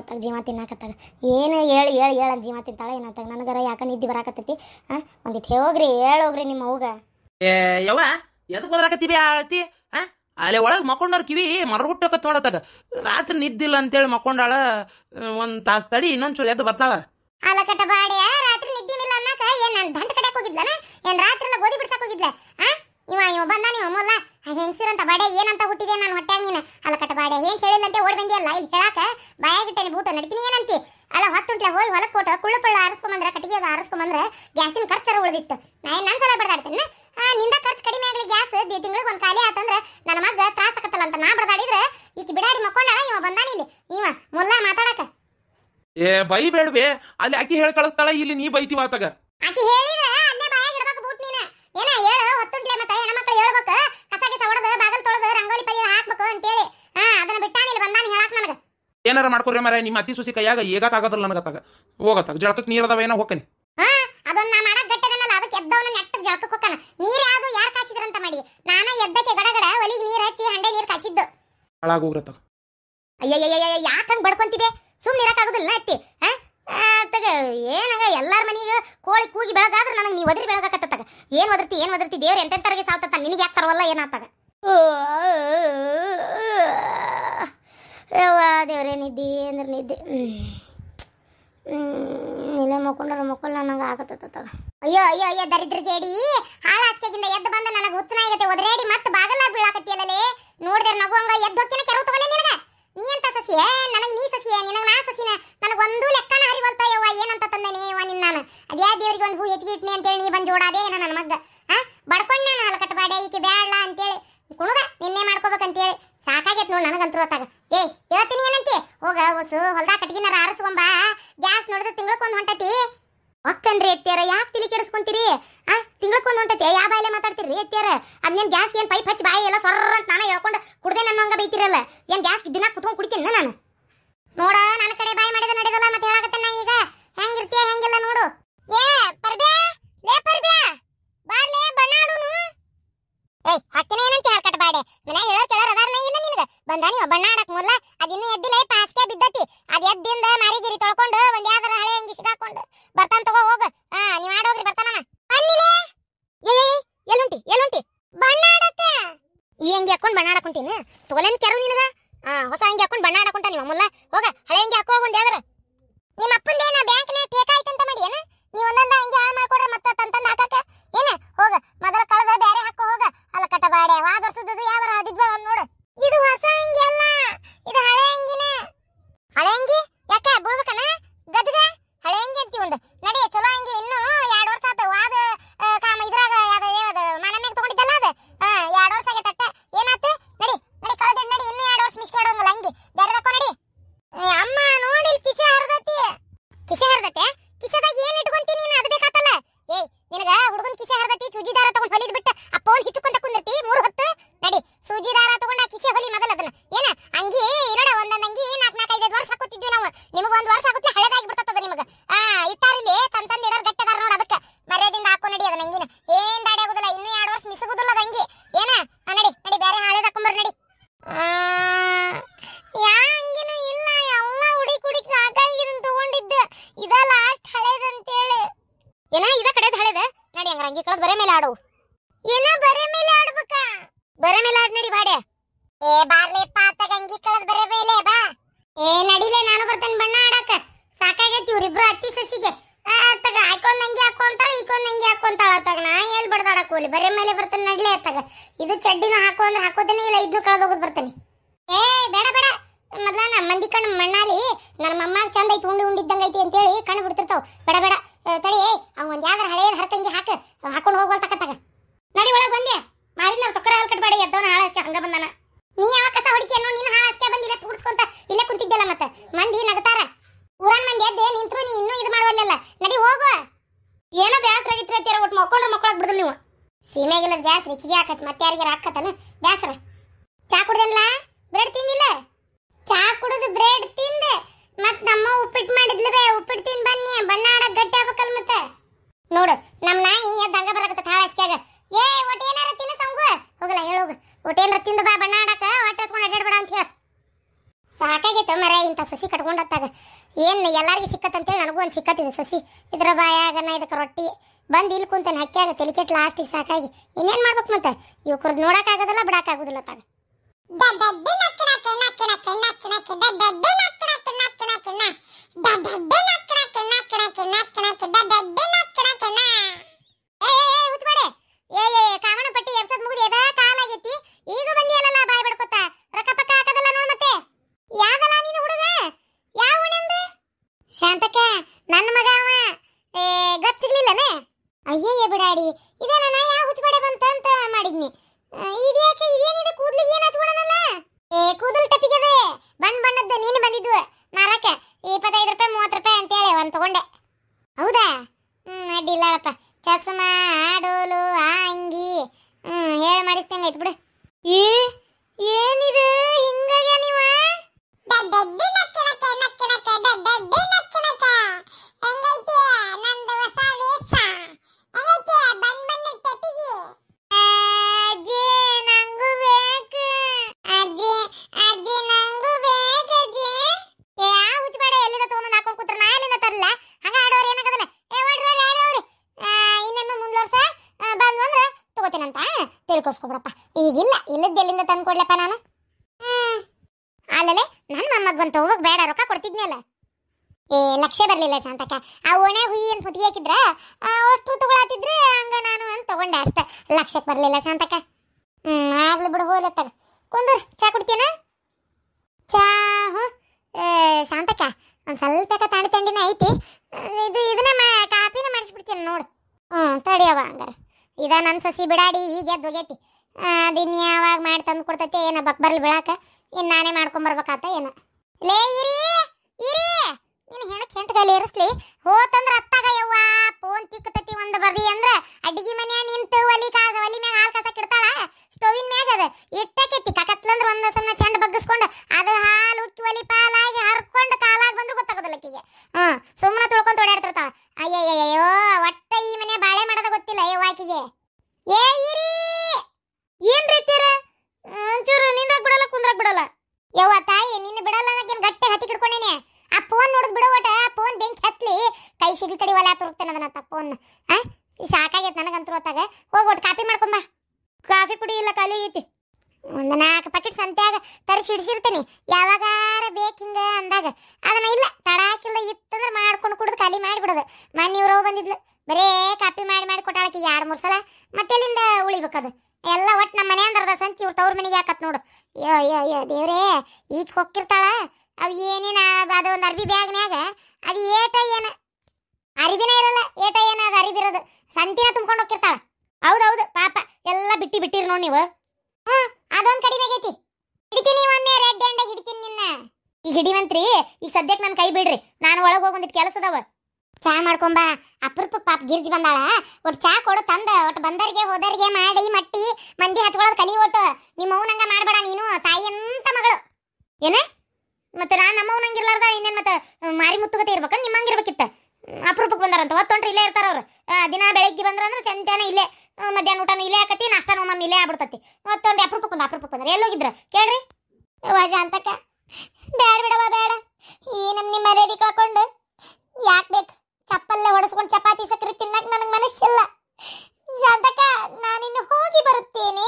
ಗೊತ್ತಾಗ ಜೀವ ತಿನ್ನಾಕತ್ತಾಗ ಏನು ಹೇಳಿ ಹೇಳಿ ಹೇಳ ಜೀವ ತಿಂತಾಳೆ ಏನತ್ತಾಗ ನನಗರ ಯಾಕೆ ನಿದ್ದೆ ಬರಾಕತ್ತೈತಿ ಹಾಂ ಒಂದಿಟ್ ಹೋಗ್ರಿ ಹೇಳೋಗ್ರಿ ನಿಮ್ಮ ಅವ್ಗ ಏ ಯವ್ವ ಎದಕ್ಕೆ ಬಿ ಆಳ್ತಿ ಹಾಂ ಅಲ್ಲೇ ಒಳಗೆ ಮಕ್ಕೊಂಡವ್ರ ಕಿವಿ ಮರಗುಟ್ಟಕ ತೋಡತ್ತಾಗ ರಾತ್ರಿ ನಿದ್ದಿಲ್ಲ ಅಂತೇಳಿ ಮಕ್ಕೊಂಡಾಳ ಒಂದು ತಾಸು ತಡಿ ಇನ್ನೊಂದು ಚೂರು ಎದ್ದು ಬರ್ತಾಳ ಅಲಕಟ ಬಾಡ್ಯ ರಾತ್ರಿ ನಿದ್ದಿಲ್ಲ ಅನ್ನಕ ಏನು ನಾನು ದಂಡ ಕಡೆ ಹೋಗಿದ್ಲನ ಏನು ರಾತ್ರಿ ಎಲ್ಲ ಗೋಧಿ ಬಿಡ್ಸಕ್ಕೆ ಹೋಗಿದ್ಲ ಹಾಂ ಬಿಟ್ಟಿದೆ ನಾನು ಹೊಟ್ಟಾಗ ನೀನು ಅಲ್ಲ ಕಟ್ಟಬಾಡೆ ಏನು ಹೇಳಿಲ್ಲಂತೆ ಓಡ್ ಬಂದಿಯಲ್ಲ ಇಲ್ಲಿ ಹೇಳಾಕ ಬಾಯಾಗಿಟ್ಟೆ ಬೂಟ ನಡಿತೀನಿ ಏನಂತಿ ಅಲ್ಲ ಹೊತ್ತುಂಟ್ಲೆ ಹೋಗಿ ಹೊಲಕ್ಕೆ ಕೊಟ್ಟು ಕುಳ್ಳು ಪಳ್ಳ ಆರಿಸ್ಕೊಂಬಂದ್ರೆ ಕಟ್ಟಿಗೆ ಅದು ಆರಿಸ್ಕೊಂಬಂದ್ರೆ ಗ್ಯಾಸಿನ ಖರ್ಚರ ಉಳಿದಿತ್ತು ನಾ ಏನು ನನ್ನ ಸಲ ಬಡದಾಡ್ತೇನೆ ನಿಂದ ಖರ್ಚು ಕಡಿಮೆ ಆಗಲಿ ಗ್ಯಾಸ್ ತಿಂಗಳಿಗೆ ಒಂದು ಖಾಲಿ ಆತಂದ್ರೆ ನನ್ನ ಮಗ ತ್ರಾಸ ಅಂತ ನಾ ಬಡದಾಡಿದ್ರೆ ಈಕಿ ಬಿಡಾಡಿ ಮಕ್ಕೊಂಡಾಳ ಇವ ಬಂದಾನ ಇಲ್ಲಿ ಇವ ಮುಲ್ಲ ಮಾತಾಡಕ ಏ ಬೈ ಬೇಡ್ಬೇ ಅಲ್ಲಿ ಆಕಿ ಹೇಳಿ ಕಳಿಸ್ತಾಳ ಇಲ್ಲಿ ನೀ ಬೈತಿ ಮಾತಾಗ ಆಕಿ ಹೇಳಿ ಏನಾರ ಮಾಡ್ಕೊರಿ ಮರ ನಿಮ್ಮ ಅತಿ ಸುಸಿ ಕೈಯಾಗ ಏಗಾಕಾಗದಲ್ಲ ನನಗತ್ತಾಗ ಹೋಗತ್ತಾಗ ಜಳಕಕ್ಕೆ ನೀರು ಅದಾವ ಏನೋ ಹೋಗ್ತಾನೆ ಅದನ್ನ ಮಾಡಕ್ ಗಟ್ಟದನಲ್ಲ ಅದಕ್ಕೆ ಎದ್ದವನ ನೆಟ್ಟ ಜಳಕಕ್ಕೆ ಹೋಗ್ತಾನ ನೀರು ಯಾರ್ ಯಾರು ಅಂತ ಮಾಡಿ ನಾನು ಎದ್ದಕ್ಕೆ ಗಡಗಡ ಒಲಿಗೆ ನೀರು ಹಚ್ಚಿ ಹಂಡೆ ನೀರು ಕಾಸಿದ್ದು ಹಾಳಾಗೋಗ್ರತ್ತಾಗ ಅಯ್ಯಯ್ಯಯ್ಯ ಯಾಕ ಹಂಗೆ ಬಡ್ಕೊಂತಿದೆ ಸುಮ್ಮನೆ ಇರೋಕ್ಕಾಗೋದಿಲ್ಲ ಅತ್ತಿ ಹಾಂ ತಗ ಏನಂಗ ಎಲ್ಲಾರ ಮನೆಗೆ ಕೋಳಿ ಕೂಗಿ ಬೆಳಗಾದ್ರೆ ನನಗೆ ನೀವು ಒದರಿ ಬೆಳಗಾಕತ್ತಾಗ ಏನು ಒದರ್ತಿ ಏನು ಒದರ್ತಿ ದೇವ್ರು ಎಂತೆಂತರಿಗೆ ಸಾವ್ತತ್ತ ನಿನಗೆ ಯಾಕೆ ತರವಲ್ಲ ಏನಾಗ್ತಾಗ ಯವ್ವ ದೇವ್ರೇ ನಿದ್ದಿ ಅಂದ್ರೆ ನಿದ್ದೆ ನೀನೇ ಮಕ್ಕೊಂಡ್ರೆ ಮಕ್ಕಳು ನನಗೆ ಆಗತ್ತ ಅಯ್ಯೋ ಅಯ್ಯೋ ಅಯ್ಯೋ ದರಿದ್ರ ಜೇಡಿ ಹಾಳಾಸ್ಕೆಗಿಂದ ಎದ್ದು ಬಂದ ನನಗೆ ಉತ್ಸನ ಆಗತ್ತೆ ಒದ್ರೇಡಿ ಮತ್ತೆ ಬಾಗಲ ಬೀಳಾಕತ್ತಿಯಲ್ಲೇ ನೋಡಿದ್ರೆ ನಗುವಂಗ ಎದ್ದು ಹೊಕ್ಕಿನ ಕೆರವು ತಗೊಲ್ಲ ನಿನಗೆ ನೀ ಅಂತ ಸೊಸಿಯೇ ನನಗೆ ನೀ ಸೊಸಿಯೇ ನಿನಗೆ ನಾ ಸೊಸಿನ ನನಗೆ ಒಂದು ಲೆಕ್ಕನ ಹರಿವಲ್ತ ಯವ್ವ ಏನಂತ ತಂದನೇ ಯವ್ವ ನಿನ್ನ ನಾನು ಅದ್ಯಾ ದೇವ್ರಿಗೆ ಒಂದು ಹೂ ಹೆಚ್ಚಿಗೆ ಇಟ್ನಿ ಅಂತೇಳಿ ನೀ ಬಂದು ಜೋಡಾದೆ ನನ್ನ ಮಗ್ಗ ಹ ಬಡ್ಕೊಂಡು ನಾನು ಹಲಕಟ್ಟ ಬಾಡೆ ಈಕೆ ಬೇಡಲ್ಲ ಅಂತೇಳಿ ಕುಣದ 수건 ತೋಲಂತೀನಿ ತೋಲನ್ ಕ್ಯಾರು ನಿನಗ ಹೊಸ ಅಂಗಿ ಹಾಕೊಂಡು ಬಣ್ಣ ಹಾಕೊಂಡ ನಿಮ್ಮ ಅಮ್ಮಲ್ಲ ಹೋಗ ಹಳೆ ಅಂಗಿ ಹಾಕೋ ಒಂದ್ ಯಾವ್ದಾರ ನಿಮ್ಮ ಅಪ್ಪಂದೇನ ನೇ ಟೇಕ ಆಯ್ತಂತ ಮಾಡಿ ಏನ ನೀ ಒಂದೊಂದ ಅಂಗಿ ಹಂಗಾರ ಅಂಗಿ ಕಳೆದು ಬರೇ ಮೇಲೆ ಆಡು ಏನೋ ಬರೇ ಮೇಲೆ ಆಡಬೇಕಾ ಬರೇ ಮೇಲೆ ಆಡ್ ನಡಿ ಬಾಡೆ ಏ ಬಾರ್ಲೆ ಪಾತಗ ಅಂಗಿ ಕಳೆದು ಬರೇ ಮೇಲೆ ಬಾ ಏ ನಡಿಲೆ ನಾನು ಬರ್ತೇನೆ ಬಣ್ಣ ಆಡಕ ಸಾಕಾಗೈತಿ ಇವ್ರಿಬ್ರು ಅತ್ತಿ ಸೊಸಿಗೆ ಅತ್ತಗ ಹಾಕೊಂದ್ ಅಂಗಿ ಹಾಕೋ ಅಂತಾಳ ಈಕೊಂದ್ ಅಂಗಿ ಹಾಕೋ ಅಂತಾಳ ನಾ ಎಲ್ಲಿ ಬಡ್ದಾಡ ಕೂಲಿ ಬರೇ ಮೇಲೆ ಬರ್ತೇನೆ ನಡ್ಲೆ ಅತ್ತಾಗ ಇದು ಚಡ್ಡಿನ ಹಾಕೋ ಅಂದ್ರೆ ಹಾಕೋದೇನೆ ಇಲ್ಲ ಇದನ್ನು ಕಳೆದು ಹೋಗೋದು ಬರ್ತೇನೆ ಏ ಬೇಡ ಬೇಡ ಮೊದ್ಲ ನಮ್ಮ ಮಂದಿ ಕಣ್ಣು ಮಣ್ಣಾಲಿ ನನ್ನ ಮಮ್ಮ ಚಂದ ಐತಿ ಉಂಡಿ ಉಂಡಿದ್ದಂಗೈತಿ ಅಂತೇಳಿ ಕಣ್ಣು ಬಿಡ್ತಿರ್ತಾವ ಬೇಡ ಬೇಡ ತಡಿ ಏ ಅವ ಯಾವ್ದಾರ ಹಳೆಯದ ಹರತಂಗಿ ಹಾಕ ಹಾಕೊಂಡು ಹೋಗುವಂತ ಕತ್ತಾಗ ನಡಿ ಒಳಗೆ ಬಂದೆ ಮಾರಿ ನಾವು ತೊಕ್ಕರ ಹಾಲು ಕಟ್ಬೇಡಿ ಎದ್ದವನ ಹಾಳಾಸ್ಕೆ ಹಂಗ ಬಂದಾನ ನೀ ಯಾವ ಕಸ ಹೊಡಿತೀಯನೋ ನಿನ್ನ ಹಾಳಾಸ್ಕೆ ಬಂದಿಲ್ಲ ತೂಡ್ಸ್ಕೊಂತ ಇಲ್ಲೇ ಕುಂತಿದ್ದಲ್ಲ ಮತ್ತೆ ಮಂದಿ ನಗತಾರ ಊರನ್ ಮಂದಿ ಎದ್ದೆ ನಿಂತ್ರು ನೀ ಇನ್ನೂ ಇದು ಮಾಡುವಲ್ಲ ನಡಿ ಹೋಗು ಏನೋ ಬ್ಯಾಸರ ಆಗಿತ್ತು ಅಂತೀರ ಒಟ್ಟು ಮಕ್ಕೊಂಡ್ರೆ ಮಕ್ಕಳಾಗ ಬಿಡದಲ್ಲ ನೀವು ಸೀಮೆಗಿಲ್ಲ ಬ್ಯಾಸ್ರಿ ಕಿಗಿ ಹಾಕತ್ ಮತ್ತೆ ಯಾರಿಗಾರ ಹಾಕತಾನ ಬ್ಯಾಸರ ಚಾ ಕುಡ್ದನ್ಲ ಬ್ರೆಡ್ ತಿಂದಿಲ್ಲ ಚಾ ಕುಡಿದು ಬ್ರೆಡ್ ತಿಂದೆ ಮತ್ ನಮ್ಮ ಉಪ್ಪಿಟ್ಟು ಮಾಡಿದ್ಲು ಬೇ ಉಪ್ಪಿಟ್ಟು ತಿನ್ ಬನ್ನಿ ಬಣ್ಣ ಆಡ ಗಟ್ಟಿ ಆಗ್ಬೇಕಲ್ ಮತ್ತೆ ನೋಡು ನಮ್ಮ ನಾಯಿ ಎದ್ದಂಗ ಬರಕತ್ತ ಕಾಳ ಹಸ್ಕ್ಯಾಗ ಏ ಒಟ್ಟ ಏನಾರ ತಿನ್ನ ಸಂಗು ಹೋಗಲ್ಲ ಹೇಳು ಒಟ್ಟ ಏನಾರ ತಿಂದು ಬಾ ಬಣ್ಣ ಆಡಕ ಹೊಟ್ಟೆ ಹಸ್ಕೊಂಡು ಅಡ್ಡಾಡ್ಬೇಡ ಅಂತ ಹೇಳ ಸಾಕಾಗಿತ್ತು ಮರ ಇಂಥ ಸೊಸಿ ಕಟ್ಕೊಂಡತ್ತಾಗ ಏನು ಸಿಕ್ಕತ್ತಂತ ಸಿಕ್ಕತ್ತಂತೇಳಿ ನನಗೂ ಒಂದು ಸಿಕ್ಕತ್ತಿದೆ ಸೊಸಿ ಇದ್ರ ಬಾಯಾಗನ ಇದಕ್ಕೆ ರೊಟ್ಟಿ ಬಂದು ಇಲ್ಲಿ ಕುಂತಾನೆ ಆಗ ತಲಿಕೆಟ್ ಲಾಸ್ಟಿಗೆ ಸಾಕಾಗಿ ಇನ್ನೇನು ಮಾಡ್ಬೇಕು ಮತ್ತೆ ಇವಕ್ರದ್ದು ನೋಡೋಕ್ಕಾಗೋದಿಲ್ಲ ಬಿಡೋಕ್ಕಾಗೋದಿಲ್ಲ ತಾಗ ええー、お疲れ ಇಲ್ಲ ಎಲ್ಲಿಂದ ತಂದು ಕೊಡ್ಲಪ್ಪ ನಾನು ಅಲ್ಲಲೇ ನನ್ನ ಮೊಮ್ಮಗಂತ ಹೋಗಕ್ ಬೇಡ ರೊಕ್ಕ ಕೊಡ್ತಿದ್ನಲ್ಲ ಏ ಲಕ್ಷ ಬರಲಿಲ್ಲ ಶಾಂತಕ್ಕ ಆ ಒಣೆ ಹುಯಿ ಏನು ಪುತಿ ಹಾಕಿದ್ರ ಅಷ್ಟು ತಗೊಳತಿದ್ರೆ ಹಂಗ ನಾನು ಅಂತ ತಗೊಂಡೆ ಅಷ್ಟೆ ಲಕ್ಷಕ್ಕೆ ಬರಲಿಲ್ಲ ಶಾಂತಕ್ಕ ಹ್ಮ್ ಆಗ್ಲಿ ಬಿಡು ಹೋಗ್ಲತ್ತಾಗ ಕುಂದು ಚಾ ಕುಡ್ತೀನ ಚಾ ಏ ಶಾಂತಕ್ಕ ಒಂದು ಸ್ವಲ್ಪ ತಾಂಡಿ ತಂಡಿನ ಐತಿ ಇದು ಇದನ್ನ ಕಾಪಿನ ಮಾಡಿಸ್ಬಿಡ್ತೀನಿ ನೋಡು ಹ್ಞೂ ತಡಿಯವ ಹಂಗಾರೆ ಇದ ನನ್ನ ಸೊಸಿ ಬಿಡಾಡಿ ಈಗ ಎದ್ದು ಹೋಗೈತಿ ಅದಿನ್ ಯಾವಾಗ ಮಾಡಿ ತಂದು ಕೊಡ್ತೈತೆ ಏನ ಬಕ್ ಬರ್ಲಿ ಬಿಳಾಕ ಇನ್ ನಾನೇ ಮಾಡ್ಕೊಂಬರ್ಬೇಕಾತ ಏನ ಲೇ ಇರಿ ಇರಿ ನಿನ್ನ ಕೆಂಟ ಗಲಿ ಇರಿಸ್ಲಿ ಹೋತಂದ್ರ ಅತ್ತಾಗ ಯವ್ವ ಫೋನ್ ತಿಕ್ಕತತಿ ಒಂದ್ ಬರ್ದಿ ಅಂದ್ರ ಅಡ್ಗಿ ಮನೆ ನಿಂತು ಒಲಿ ಕಾಸ ಒಲಿ ಮ್ಯಾಗ ಹಾಲು ಕಾಸ ಕಿಡ್ತಾಳ ಸ್ಟೋವಿನ ಮ್ಯಾಗ ಅದ ಇಟ್ಟಕೆತ್ತಿ ಕಕತ್ಲಂದ್ರ ಒಂದ್ ಸಣ್ಣ ಚಂಡ ಬಗ್ಗಿಸ್ಕೊಂಡು ಅದು ಹಾಲು ಉಕ್ಕಿ ಒಲಿ ಪಾಲಾಗಿ ಹರ್ಕೊಂಡು ಕಾಲಾಗಿ ಬಂದ್ರು ಗೊತ್ತಾಗದ ಆಕಿಗೆ ಹ್ಮ್ ಸುಮ್ಮನೆ ತುಳ್ಕೊಂಡ್ ಓಡಾಡ್ತಿರ್ತಾಳ ಅಯ್ಯಯ್ಯಯ್ಯೋ ಒಟ್ಟ ಈ ಮನೆ ಬಾಳೆ ಮಾಡೋದ ಗೊತ್ತಿಲ್ಲ ಯವ್ವ ಆಕಿಗೆ ಏ ಇರಿ ಏನ್ ರೀತಿಯರ ಒಂಚೂರು ನಿಂದ್ರಾಕ್ ಬಿಡಲ್ಲ ಕುಂದ್ರಾಕ್ ಬಿಡಲ್ಲ ಯವ್ವ ತಾಯಿ ನಿನ್ನ ಬಿಡಲ್ಲ ಅನ್ನೋಕೇನು ಗಟ್ಟಿ ಹತ್ತಿ ಕಿಡ್ಕೊಂಡೇನೆ ಆ ಫೋನ್ ನೋಡಿದ್ ಬಿಡೋ ಒಟ ಫೋನ್ ಬೆಂಕಿ ಹತ್ಲಿ ಕೈ ಸಿಡಿ ಕಡಿ ಒಲೆ ತುರುಕ್ತೇನೆ ಅದನ್ನ ತ ಫೋನ್ ಆ ಸಾಕಾಗೈತೆ ನನಗಂತೂ ಹೊತ್ತಾಗ ಹೋಗಿ ಕಾಫಿ ಕಾಪಿ ಮಾಡ್ಕೊಂಬ ಕಾಫಿ ಪುಡಿ ಇಲ್ಲ ಖಾಲಿ ಐತಿ ಒಂದು ನಾಲ್ಕು ಪ್ಯಾಕೆಟ್ ಸಂತ್ಯಾಗ ತರಿಸಿ ಇಡಿಸಿರ್ತೀನಿ ಯಾವಾಗಾರ ಬೇಕಿಂಗ ಅಂದಾಗ ಅದನ್ನ ಇಲ್ಲ ತಡ ಹಾಕಿಲ್ಲ ಇತ್ತಂದ್ರೆ ಮಾಡ್ಕೊಂಡು ಕುಡಿದು ಖಾಲಿ ಮಾಡಿಬಿಡೋದು ಮೊನ್ನೆ ಇವ್ರು ಬಂದಿದ್ಲು ಬರೇ ಕಾಪಿ ಮಾಡಿ ಮಾಡಿ ಕೊಟ್ಟಾಳಕ್ಕೆ ಎರಡು ಮೂರು ಸಲ ಮತ್ತೆ ಅಲ್ಲಿಂದ ಉಳಿಬೇಕದು ಎಲ್ಲ ಒಟ್ಟು ನಮ್ಮ ಮನೆ ಅಂದ್ರದ ಸಂಚಿ ಇವ್ರು ತವ್ರ ಮನೆಗೆ ಯಾಕತ್ತ ನೋಡು ಯೋ ಯೋ ಯೋ ದೇವ್ರೇ ಈಗ ಹೊಕ್ಕಿರ್ತಾಳ ಅವು ಏನೇನ ಅದು ಒಂದು ಅರ್ಬಿ ಬ್ಯಾಗ್ನ್ಯಾಗ ಅದು ಏಟ ಏನ ಅರಿಬಿನ ಇರಲ್ಲ ಏಟ ಏನ ಅದು ಅರಿಬಿರೋದು ಸಂತಿನ ತುಂಬ್ಕೊಂಡು ಹೋಗಿರ್ತಾಳ ಹೌದು ಪಾಪ ಎಲ್ಲ ಬಿಟ್ಟಿ ಬಿಟ್ಟಿರ್ ನೋಡಿ ನೀವು ಹ್ಞೂ ಅದೊಂದು ಕಡಿಮೆ ಆಗೈತಿ ಹಿಡಿತೀನಿ ಒಮ್ಮೆ ರೆಡ್ ಹ್ಯಾಂಡಾಗಿ ಹಿಡಿತೀನಿ ನಿನ್ನ ಈಗ ಹಿಡಿವಂತ್ರಿ ಈಗ ಸದ್ಯಕ್ಕೆ ನನ್ನ ಕೈ ಬಿಡ್ರಿ ನಾನು ಒಳಗೆ ಹೋಗಿ ಒಂದಿಟ್ಟು ಕೆಲಸದವ ಚಾ ಮಾಡ್ಕೊಂಬಾ ಅಪರೂಪ ಪಾಪ ಗಿರ್ಜಿ ಬಂದಾಳ ಒಟ್ಟು ಚಾ ಕೊಡು ತಂದ ಒಟ್ಟು ಬಂದರಿಗೆ ಹೋದರಿಗೆ ಮಾಡಿ ಮಟ್ಟಿ ಮಂದಿ ಹಚ್ಕೊಳ್ಳೋದು ಕಲಿ ಒಟ್ಟು ನಿಮ್ಮ ಅವನಂಗ ಮಾಡಬೇಡ ನೀನು ತಾಯಿ ಅಂತ ಮಗಳು ಏನ ಮತ್ತೆ ನಾನು ನಮ್ಮ ಅವನಂಗಿರ್ಲಾರ್ದ ಇನ್ನೇನು ಮತ್ತೆ ಮಾರಿ ಮುತ್ತುಗತೆ ಇರ್ಬೇಕು ನಿಮ್ಮಂಗಿರ್ಬೇಕಿತ್ತ ಅಪರೂಪಕ್ಕೆ ಬಂದಾರಂತ ಒತ್ತೊಂಟ್ರೆ ಇಲ್ಲೇ ಇರ್ತಾರ ಅವ್ರು ದಿನ ಬೆಳಗ್ಗೆ ಬಂದ್ರಂದ್ರೆ ಚಂತಾನೆ ಇಲ್ಲೇ ಮಧ್ಯಾಹ್ನ ಊಟನೂ ಇಲ್ಲೇ ಹಾಕತಿ ನಾಷ್ಟಾನೂ ಮಮ್ಮಿ ಇಲ್ಲೇ ಆಗ್ಬಿಡ್ತತಿ ಒತ್ತೊಂಡು ಅಪರೂಪಕ್ಕೆ ಬಂದ ಅಪರೂಪಕ್ಕೆ ಬಂದ್ರೆ ಕೇಳ್ರಿ ವಜಾ ಅಂತಕ್ಕ ಬೇಡ ಬಿಡವ ಬೇಡ ಈ ನಮ್ಮ ನಿಮ್ಮ ಮರ್ಯಾದೆ ಕಳ್ಕೊಂಡು ಯಾಕೆ ಬೇಕು ಚಪ್ಪಲ್ಲೇ ಹೊಡೆಸ್ಕೊಂಡು ಚಪಾತಿ ಸಕ್ಕರೆ ತಿನ್ನಕ್ ನನಗೆ ಮನಸ್ಸಿಲ್ಲ ಜಾತಕ ನಾನಿನ್ನು ಹೋಗಿ ಬರುತ್ತೇನೆ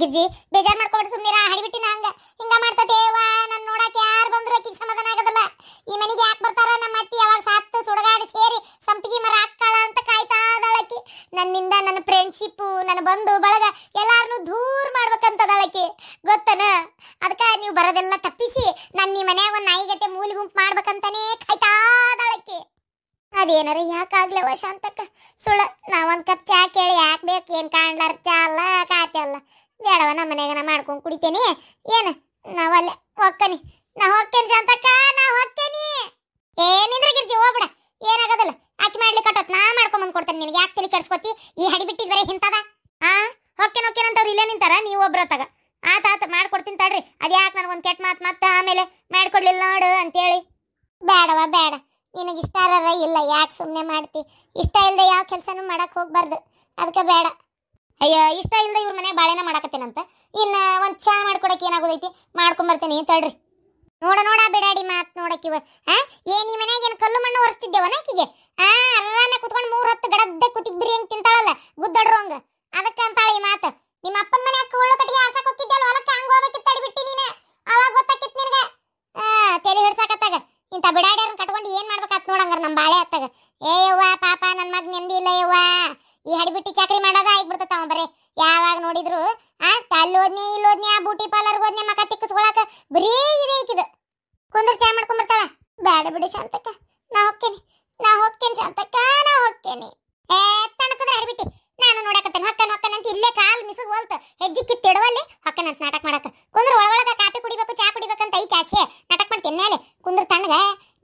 ಗಿಜ್ಜಿ ಬೇಜಾರ್ ಮಾಡ್ಕೊಂಡು ಸುಮ್ಮನಿರ ನಾ ಹಂಗ ಹಿಂಗ ದೇವಾ ನನ್ನ ನೋಡಕ್ ಯಾರು ಬಂದ್ರು ಆಕಿಗೆ ಸಮಾಧಾನ ಆಗೋದಲ್ಲ ಈ ಮನೆಗೆ ಯಾಕೆ ಬರ್ತಾರ ನಮ್ಮ ಅತ್ತಿ ಯಾವಾಗ ಸಾತ್ ಸುಡಗಾಡಿ ಸೇರಿ ಸಂಪಿಗೆ ಮರ ಹಾಕಾಳ ಅಂತ ಕಾಯ್ತಾ ಅದಾಳಕಿ ನನ್ನಿಂದ ನನ್ನ ಫ್ರೆಂಡ್ಶಿಪ್ಪು ನನ್ನ ಬಂಧು ಬಳಗ ಎಲ್ಲಾರನ್ನು ದೂರ ಮಾಡ್ಬೇಕಂತ ಅದಾಳಕಿ ಗೊತ್ತನ ಅದಕ್ಕೆ ನೀವು ಬರೋದೆಲ್ಲ ತಪ್ಪಿಸಿ ನನ್ನ ಈ ಮನ್ಯಾಗ ಒಂದು ನಾಯಿಗಟ್ಟೆ ಮೂಲಿ ಗುಂಪು ಮಾಡ್ಬೇಕಂತಾನೇ ಕಾಯ್ತಾ ಅದಾಳಕಿ ಅದೇನಾರ ಯಾಕಾಗ್ಲವ ಸುಳ ಸುಳ್ಳ ಒಂದು ಕಪ್ ಚಾ ಕೇಳಿ ಯಾಕೆ ಬೇಕು ಏನು ಕಾಣ್ಲಾರ ಚಾ ಅಲ್ಲ ಕಾತೆ ಅಲ್ಲ ಬೇಡವ ನಮ್ಮ ನಾ ಮಾಡ್ಕೊಂಡು ಕುಡಿತೇನಿ ಏನು ನಾವಲ್ಲೇ ಹೊಕ್ಕನಿ ನಾ ಹೊಕ್ಕೇನಿ ಶಾಂತಕ್ಕ ನಾ ಹೊಕ್ಕೇನಿ ಏನಿದ್ರೆ ಗಿರ್ಜಿ ಹೋಗ್ಬಿಡ ಏನಾಗೋದಿಲ್ಲ ಆಕೆ ಮಾಡ್ಲಿ ಕಟ್ಟತ್ ನಾ ಮಾಡ್ಕೊಂಬಂದು ಕೊಡ್ತೇನೆ ನಿನಗೆ ಯಾಕೆ ತಲೆ ಕೆಡ್ಸ್ಕೊತಿ ಈ ಹಡಿ ಬಿಟ್ಟಿದ್ವರೆ ಹಿಂತದ ಆ ಹೊಕ್ಕೇನ ಹೊಕ್ಕೇನಂತವ್ರು ಇಲ್ಲೇ ನಿಂತಾರ ನೀವು ಒಬ್ರ ತಗ ಆತ ಆತ ಮಾಡ್ಕೊಡ್ತೀನಿ ತಡ್ರಿ ಅದು ಯಾಕೆ ನನಗೊಂದು ಕೆಟ್ಟ ಮಾತು ಮತ್ತೆ ಆಮೇಲೆ ಮಾಡ್ಕೊಡ್ಲಿಲ್ಲ ನೋಡು ಅಂತೇಳಿ ಬೇಡವ ಬೇಡ ನಿನಗೆ ಇಷ್ಟ ಅರ ಇಲ್ಲ ಯಾಕೆ ಸುಮ್ಮನೆ ಮಾಡ್ತಿ ಇಷ್ಟ ಇಲ್ಲದೆ ಯಾವ ಕೆಲಸನೂ ಮಾಡಕ್ಕೆ ಹೋಗ್ಬಾರ್ದು ಅದಕ್ಕೆ ಬೇಡ ಅಯ್ಯೋ ಇಷ್ಟ ಇಲ್ಲದೆ ಇವ್ರ ಮನೆ ಬಾಳೆನ ಮಾಡಕತ್ತೇನಂತ ಇನ್ನು ಒಂದು ಚಹಾ ಮಾಡ್ಕೊಡಕ್ಕೆ ಏನಾಗೋದೈತಿ ಮಾಡ್ಕೊಂಬರ್ತೇನೆ ತಡ್ರಿ ನೋಡ ನೋಡ ಬಿಡಾಡಿ ಮಾತು ನೋಡಕ್ಕಿವ ಆ ಏ ನೀ ಮನ್ಯಾಗ ಏನು ಕಲ್ಲು ಮಣ್ಣು ಒರೆಸ್ತಿದ್ದೇವನ ನಾಕಿಗೆ ಆ ಅರಾಮೆ ಕುತ್ಕೊಂಡು ಮೂರು ಹತ್ತು ಗಡದ್ದೆ ಕುತ್ತಿಗೆ ಬಿರಿ ಹೆಂಗೆ ತಿಂತಾಳಲ್ಲ ಹಂಗೆ ಅದಕ್ಕೆ ಅಂತಾಳೆ ಈ ಮಾತು ನಿಮ್ಮ ಅಪ್ಪನ ಮನೆ ಕಳ್ಳು ಕಟ್ಟಿಗೆ ಹಾಸಕ್ಕೆ ಹೋಗಿದ್ದೆ ಹೊಲಕ್ಕೆ ಹಂಗೆ ಹೋಗ್ಬೇಕಿತ್ತು ಬಿಟ್ಟಿ ನೀನು ಅವಾಗ ಗೊತ್ತಾಕಿತ್ತು ನಿನಗೆ ಆ ತಲೆ ಹಿಡ್ಸಾಕತ್ತಾಗ ಇಂಥ ಬಿಡಾಡ್ಯಾರ ಕಟ್ಕೊಂಡು ಏನು ಮಾಡ್ಬೇಕಾತ್ ನೋಡಂಗಾರ ನಮ್ಮ ಬಾಳೆ ಅತ್ತಾಗ ಏ ಅವ್ವ ಪಾಪ ನನ್ನ ಮಗ ನೆಮ್ಮದಿ ಇಲ್ಲ ಯವ್ವ ಈ ಹಡಿಬಿಟ್ಟಿ ಚಾಕ್ರಿ ಮಾಡೋದ ಆಗಿಬಿಡ್ತತ ಅವ ಬರೀ ಯಾವಾಗ ನೋಡಿದ್ರು ಆ ತಲ್ಲೋದ್ನಿ ಇಲ್ಲೋದ್ನಿ ಆ ಬ್ಯೂಟಿ ಪಾರ್ಲರ್ಗೆ ಹೋದ್ನಿ ಮಕ್ಕ ತಿಕ್ಕಿಸ್ಕೊಳಕ ಬರೀ ಇದೆ ಐತಿದು ಕುಂದ್ರ ಚಾ ಮಾಡ್ಕೊಂಬರ್ತಾಳ ಬೇಡ ಬಿಡಿ ಶಾಂತಕ್ಕ ನಾ ಹೋಗ್ತೇನೆ ನಾ ಹೋಗ್ತೇನೆ ಶಾಂತಕ್ಕ ನಾ ಹೋಗ್ತೇನೆ ಏ ತಣಕದ ಹಡಿಬಿಟ್ಟಿ ನಾನು ನೋಡಕತ್ತೇನೆ ಹೊಕ್ಕನ ಹೊಕ್ಕನ ಅಂತ ಇಲ್ಲೇ ಕಾಲು ಮಿಸ್ ಹೋಲ್ತ ಹೆಜ್ಜಿ ಕಿತ್ತಿಡುವಲ್ಲಿ ಹೊಕ್ಕನ ಅಂತ ನಾಟಕ ಮಾಡಕ ಕುಂದ್ರ ಒಳಗೊಳಗ ಕಾಫಿ ಕುಡಿಬೇಕು ಚಾ ಕುಡಿಬೇಕಂತ ಐತೆ ಆಸೆ ತಣ್ಣಗ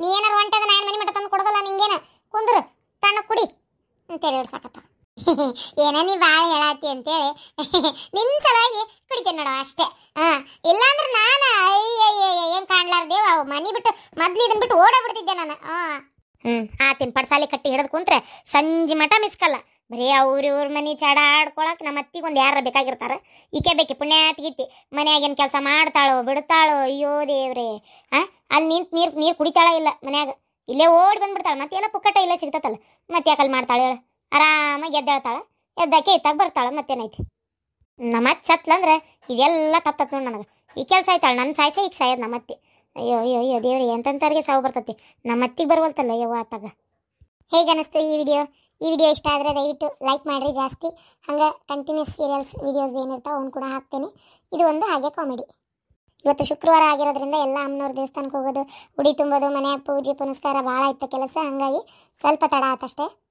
ನೀ ಏನಾರು ಹೊಂಟದ ನಾನು ಮನೆ ಮಟ್ಟ ತಂದು ಕೊಡೋದಲ್ಲ ನಿಂಗೇನ ಕುಂದ್ರು ತಣ್ಣ ಕುಡಿ ಅಂತೇಳಿ ಹಿಡ್ಸಾಕತ್ತ ಏನ ನೀ ಭಾಳ ಹೇಳಾತಿ ಅಂತೇಳಿ ನಿನ್ನ ಸಲುವಾಗಿ ಕುಡಿತೇನೆ ನೋಡವ ಅಷ್ಟೇ ಹಾಂ ಇಲ್ಲಾಂದ್ರೆ ನಾನು ಅಯ್ಯಯ್ಯ ಏನು ಕಾಣ್ಲಾರ್ದೇವ ಮನೆ ಬಿಟ್ಟು ಮೊದ್ಲು ಇದನ್ನ ಬಿಟ್ಟು ಓಡಾಬಿಡ್ತಿದ್ದೆ ನಾನು ಹಾಂ ಹ್ಞೂ ಆತಿನ ಪಡ್ಸಾಲಿ ಕಟ್ಟಿ ಹಿಡಿದು ಕುಂತ್ರೆ ಸಂಜೆ ಮಠ ಮಿಸ್ಕಲ್ಲ ಬರೀ ಅವ್ರ ಇವ್ರ ಮನೆ ಚಡ ನಮ್ಮ ಅತ್ತಿಗೆ ಒಂದು ಯಾರು ಬೇಕಾಗಿರ್ತಾರೆ ಈಕೆ ಬೇಕೆ ಪುಣ್ಯಾತಿಗಿತ್ತಿ ಮನ್ಯಾಗೇನು ಕೆಲಸ ಮಾಡ್ತಾಳೋ ಬಿಡ್ತಾಳೋ ಅಯ್ಯೋ ದೇವ್ರೆ ಹಾಂ ಅಲ್ಲಿ ನಿಂತು ನೀರು ನೀರು ಕುಡಿತಾಳ ಇಲ್ಲ ಮನ್ಯಾಗ ಇಲ್ಲೇ ಓಡಿ ಬಂದ್ಬಿಡ್ತಾಳೆ ಮತ್ತೆ ಎಲ್ಲ ಪುಕ್ಕಟ ಇಲ್ಲೇ ಸಿಗ್ತತಲ್ಲ ಮತ್ತೆ ಯಾಕಲ್ಲಿ ಮಾಡ್ತಾಳೆ ಹೇಳು ಆರಾಮಾಗಿ ಎದ್ದೇಳ್ತಾಳೆ ಎದ್ದಾಕಿ ಇತ್ತಾಗ ಬರ್ತಾಳೆ ಮತ್ತೇನೈತಿ ನಮ್ಮ ಸತ್ಲಂದ್ರೆ ಇದೆಲ್ಲ ತತ್ತ ನೋಡಿ ನನಗೆ ಈ ಕೆಲಸ ಆಯ್ತಾಳೆ ನನ್ನ ಸಾಯ್ಸ ಈಗ ಸಾಯೋದು ನಮ್ಮ ಅತ್ತೆ ಅಯ್ಯೋ ಅಯ್ಯೋ ಅಯ್ಯೋ ದೇವ್ರಿ ಎಂತಂತವ್ರಿಗೆ ಸಾವು ಬರ್ತತಿ ನಮ್ಮ ಅತ್ತಿಗೆ ಬರ್ವಲ್ತಲ್ಲ ಅಯ್ಯೋ ಆತಾಗ ಹೇಗೆ ಈ ವಿಡಿಯೋ ಈ ವಿಡಿಯೋ ಇಷ್ಟ ಆದರೆ ದಯವಿಟ್ಟು ಲೈಕ್ ಮಾಡಿರಿ ಜಾಸ್ತಿ ಹಂಗೆ ಕಂಟಿನ್ಯೂಸ್ ಸೀರಿಯಲ್ಸ್ ವಿಡಿಯೋಸ್ ಏನಿರ್ತಾವೆ ಅವ್ನು ಕೂಡ ಹಾಕ್ತೇನೆ ಇದು ಒಂದು ಹಾಗೆ ಕಾಮಿಡಿ ಇವತ್ತು ಶುಕ್ರವಾರ ಆಗಿರೋದ್ರಿಂದ ಎಲ್ಲ ಅಮ್ಮನವ್ರ ದೇವಸ್ಥಾನಕ್ಕೆ ಹೋಗೋದು ಉಡಿ ತುಂಬೋದು ಮನೆ ಪೂಜೆ ಪುನಸ್ಕಾರ ಭಾಳ ಇತ್ತು ಕೆಲಸ ಹಾಗಾಗಿ ಸ್ವಲ್ಪ ತಡ ಆತಷ್ಟೇ